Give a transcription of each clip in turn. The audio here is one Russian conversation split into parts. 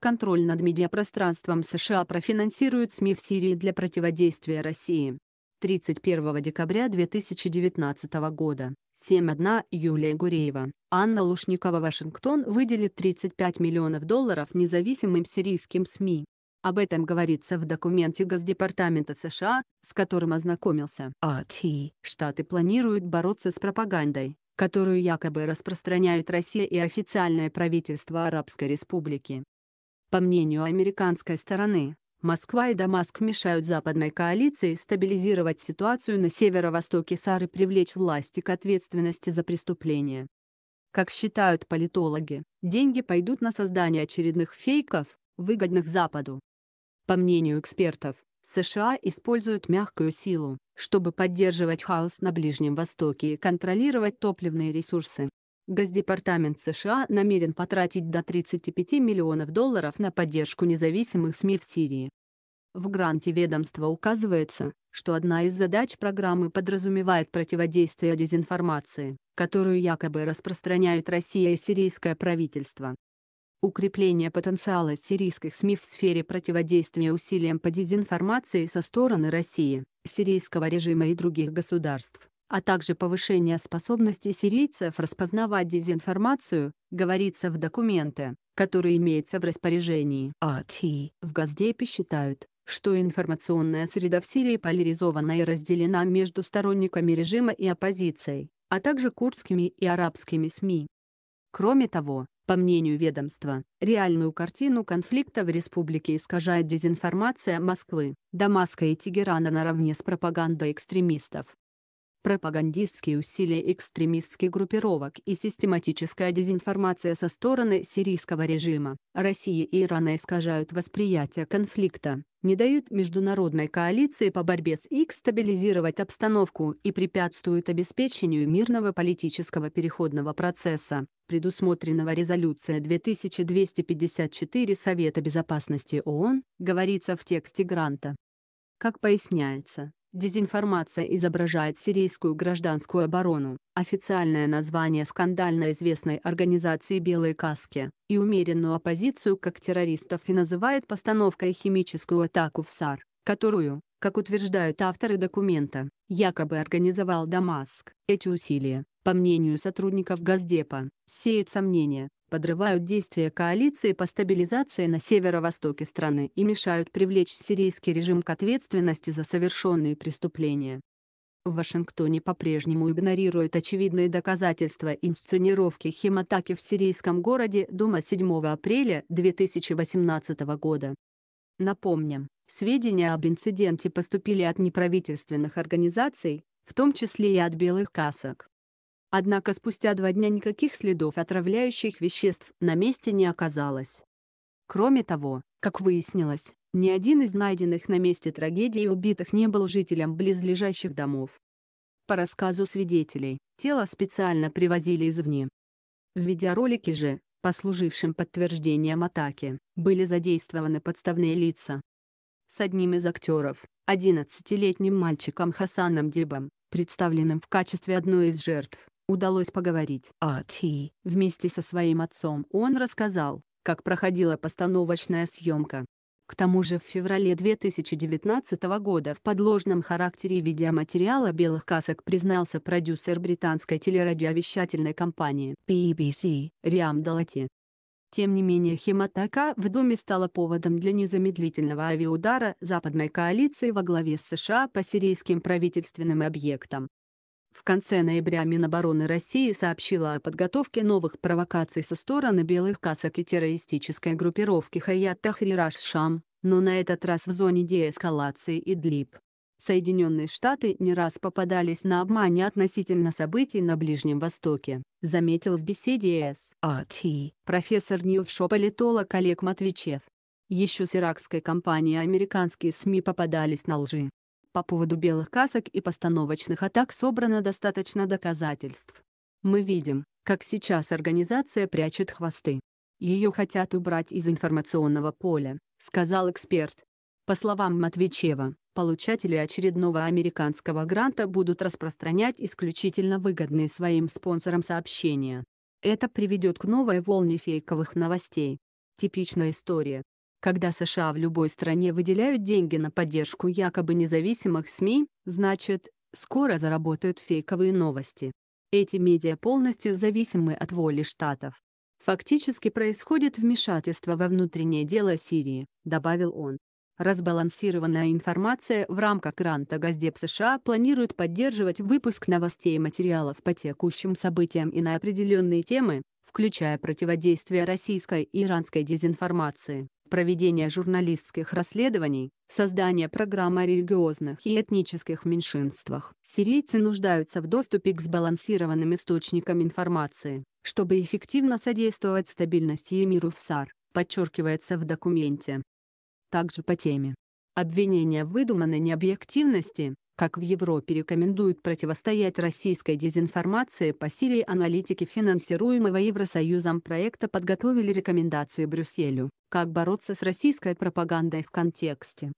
Контроль над медиапространством США профинансирует СМИ в Сирии для противодействия России. 31 декабря 2019 года. 7.1 Юлия Гуреева. Анна Лушникова Вашингтон выделит 35 миллионов долларов независимым сирийским СМИ. Об этом говорится в документе Госдепартамента США, с которым ознакомился АТ. Штаты планируют бороться с пропагандой, которую якобы распространяют Россия и официальное правительство Арабской Республики. По мнению американской стороны, Москва и Дамаск мешают западной коалиции стабилизировать ситуацию на северо-востоке САР и привлечь власти к ответственности за преступления. Как считают политологи, деньги пойдут на создание очередных фейков, выгодных Западу. По мнению экспертов, США используют мягкую силу, чтобы поддерживать хаос на Ближнем Востоке и контролировать топливные ресурсы. Госдепартамент США намерен потратить до 35 миллионов долларов на поддержку независимых СМИ в Сирии. В гранте ведомства указывается, что одна из задач программы подразумевает противодействие дезинформации, которую якобы распространяют Россия и сирийское правительство. Укрепление потенциала сирийских СМИ в сфере противодействия усилиям по дезинформации со стороны России, сирийского режима и других государств а также повышение способности сирийцев распознавать дезинформацию, говорится в документе, который имеется в распоряжении АТ. В Газдепе считают, что информационная среда в Сирии поляризована и разделена между сторонниками режима и оппозицией, а также курдскими и арабскими СМИ. Кроме того, по мнению ведомства, реальную картину конфликта в республике искажает дезинформация Москвы, Дамаска и Тегерана наравне с пропагандой экстремистов пропагандистские усилия экстремистских группировок и систематическая дезинформация со стороны сирийского режима. Россия и Ирана искажают восприятие конфликта, не дают международной коалиции по борьбе с ИК стабилизировать обстановку и препятствуют обеспечению мирного политического переходного процесса, предусмотренного резолюцией 2254 Совета Безопасности ООН, говорится в тексте гранта. Как поясняется, Дезинформация изображает сирийскую гражданскую оборону, официальное название скандально известной организации «Белые каски», и умеренную оппозицию как террористов и называет постановкой химическую атаку в САР, которую, как утверждают авторы документа, якобы организовал Дамаск. Эти усилия, по мнению сотрудников Газдепа, сеют сомнения, подрывают действия коалиции по стабилизации на северо-востоке страны и мешают привлечь сирийский режим к ответственности за совершенные преступления. В Вашингтоне по-прежнему игнорируют очевидные доказательства инсценировки химатаки в сирийском городе Дума 7 апреля 2018 года. Напомним, сведения об инциденте поступили от неправительственных организаций, в том числе и от белых касок. Однако спустя два дня никаких следов отравляющих веществ на месте не оказалось. Кроме того, как выяснилось, ни один из найденных на месте трагедии убитых не был жителем близлежащих домов. По рассказу свидетелей, тело специально привозили извне. В видеоролике же, послужившим подтверждением атаки, были задействованы подставные лица. С одним из актеров, 11-летним мальчиком Хасаном Дебом, представленным в качестве одной из жертв, удалось поговорить о а Ти вместе со своим отцом. Он рассказал, как проходила постановочная съемка. К тому же в феврале 2019 года в подложном характере видеоматериала «Белых касок» признался продюсер британской телерадиовещательной компании BBC Риам Далати. Тем не менее химатака в Думе стала поводом для незамедлительного авиаудара западной коалиции во главе с США по сирийским правительственным объектам. В конце ноября Минобороны России сообщила о подготовке новых провокаций со стороны белых касок и террористической группировки Хаят Тахрир шам но на этот раз в зоне деэскалации Идлиб. Соединенные Штаты не раз попадались на обмане относительно событий на Ближнем Востоке, заметил в беседе С.А.Т. профессор Ньюшо-политолог Олег Матвичев. Еще с иракской кампанией американские СМИ попадались на лжи. По поводу белых касок и постановочных атак собрано достаточно доказательств. Мы видим, как сейчас организация прячет хвосты. Ее хотят убрать из информационного поля, сказал эксперт. По словам Матвичева, получатели очередного американского гранта будут распространять исключительно выгодные своим спонсорам сообщения. Это приведет к новой волне фейковых новостей. Типичная история, когда США в любой стране выделяют деньги на поддержку якобы независимых СМИ, значит, скоро заработают фейковые новости. Эти медиа полностью зависимы от воли штатов. Фактически происходит вмешательство во внутреннее дело Сирии, добавил он. Разбалансированная информация в рамках гранта Газдеп США планирует поддерживать выпуск новостей и материалов по текущим событиям и на определенные темы, включая противодействие российской и иранской дезинформации проведение журналистских расследований, создание программы о религиозных и этнических меньшинствах. Сирийцы нуждаются в доступе к сбалансированным источникам информации, чтобы эффективно содействовать стабильности и миру в САР, подчеркивается в документе. Также по теме. Обвинения в выдуманной необъективности, как в Европе рекомендуют противостоять российской дезинформации по силе аналитики финансируемого Евросоюзом проекта подготовили рекомендации Брюсселю, как бороться с российской пропагандой в контексте.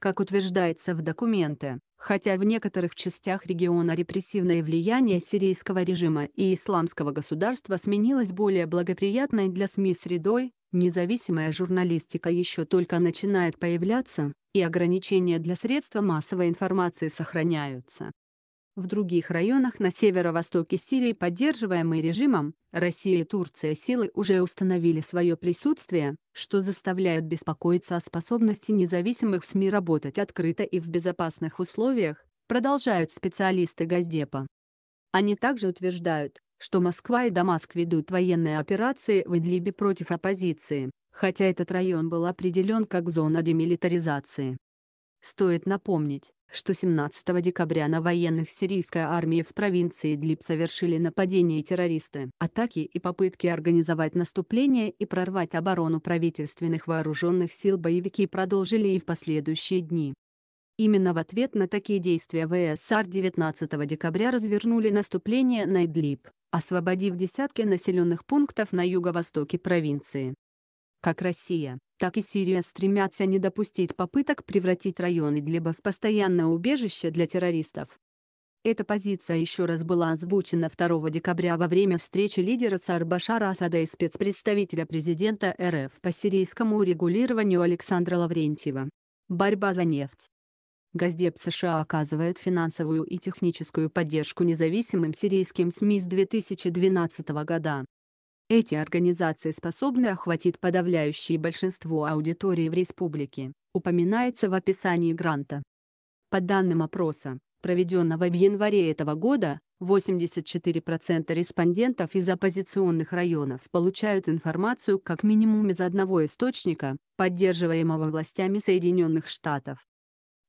Как утверждается в документе, хотя в некоторых частях региона репрессивное влияние сирийского режима и исламского государства сменилось более благоприятной для СМИ средой, независимая журналистика еще только начинает появляться, и ограничения для средства массовой информации сохраняются. В других районах на северо-востоке Сирии, поддерживаемые режимом, Россия и Турция силы уже установили свое присутствие, что заставляет беспокоиться о способности независимых СМИ работать открыто и в безопасных условиях, продолжают специалисты Газдепа. Они также утверждают, что Москва и Дамаск ведут военные операции в Идлибе против оппозиции, хотя этот район был определен как зона демилитаризации. Стоит напомнить, что 17 декабря на военных сирийской армии в провинции Идлиб совершили нападения террористы. Атаки и попытки организовать наступление и прорвать оборону правительственных вооруженных сил боевики продолжили и в последующие дни. Именно в ответ на такие действия ВСР 19 декабря развернули наступление на Идлиб, освободив десятки населенных пунктов на юго-востоке провинции. Как Россия, так и Сирия стремятся не допустить попыток превратить район Идлиба в постоянное убежище для террористов. Эта позиция еще раз была озвучена 2 декабря во время встречи лидера Сарбашара Асада и спецпредставителя президента РФ по сирийскому урегулированию Александра Лаврентьева. Борьба за нефть, Газдеп США оказывает финансовую и техническую поддержку независимым сирийским СМИ с 2012 года. Эти организации способны охватить подавляющее большинство аудитории в республике, упоминается в описании гранта. По данным опроса, проведенного в январе этого года, 84% респондентов из оппозиционных районов получают информацию как минимум из одного источника, поддерживаемого властями Соединенных Штатов.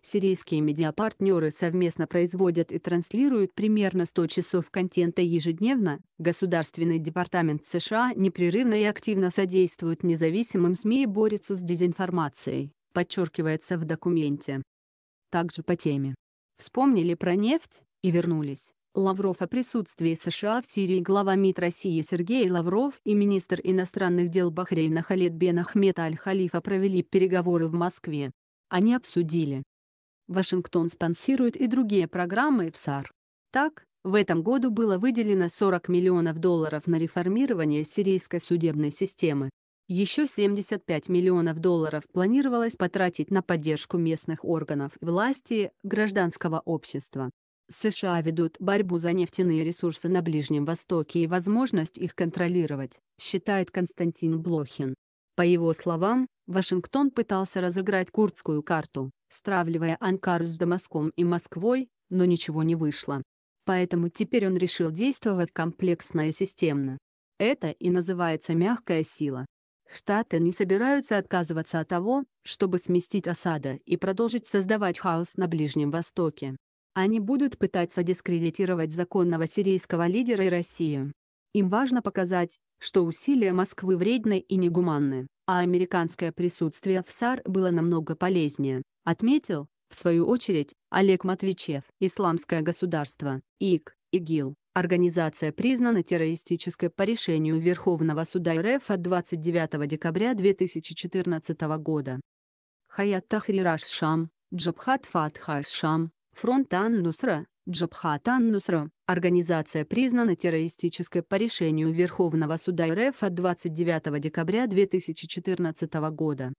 Сирийские медиапартнеры совместно производят и транслируют примерно 100 часов контента ежедневно. Государственный департамент США непрерывно и активно содействует независимым СМИ и борется с дезинформацией, подчеркивается в документе. Также по теме. Вспомнили про нефть и вернулись. Лавров о присутствии США в Сирии глава МИД России Сергей Лавров и министр иностранных дел Бахрейна Халид Бен Ахмед Аль-Халифа провели переговоры в Москве. Они обсудили, Вашингтон спонсирует и другие программы в САР. Так, в этом году было выделено 40 миллионов долларов на реформирование сирийской судебной системы. Еще 75 миллионов долларов планировалось потратить на поддержку местных органов власти, гражданского общества. США ведут борьбу за нефтяные ресурсы на Ближнем Востоке и возможность их контролировать, считает Константин Блохин. По его словам, Вашингтон пытался разыграть курдскую карту, стравливая Анкару с Дамаском и Москвой, но ничего не вышло. Поэтому теперь он решил действовать комплексно и системно. Это и называется мягкая сила. Штаты не собираются отказываться от того, чтобы сместить осада и продолжить создавать хаос на Ближнем Востоке. Они будут пытаться дискредитировать законного сирийского лидера и Россию. Им важно показать, что усилия Москвы вредны и негуманны, а американское присутствие в САР было намного полезнее, отметил, в свою очередь, Олег Матвичев. Исламское государство, ИК, ИГИЛ, Организация признана террористической по решению Верховного суда РФ от 29 декабря 2014 года. Хаят Тахрир Аш-Шам, Джабхат Фатха Аш-Шам, Фронт Ан-Нусра, Джабхат Ан-Нусра, организация признана террористической по решению Верховного суда РФ от 29 декабря 2014 года.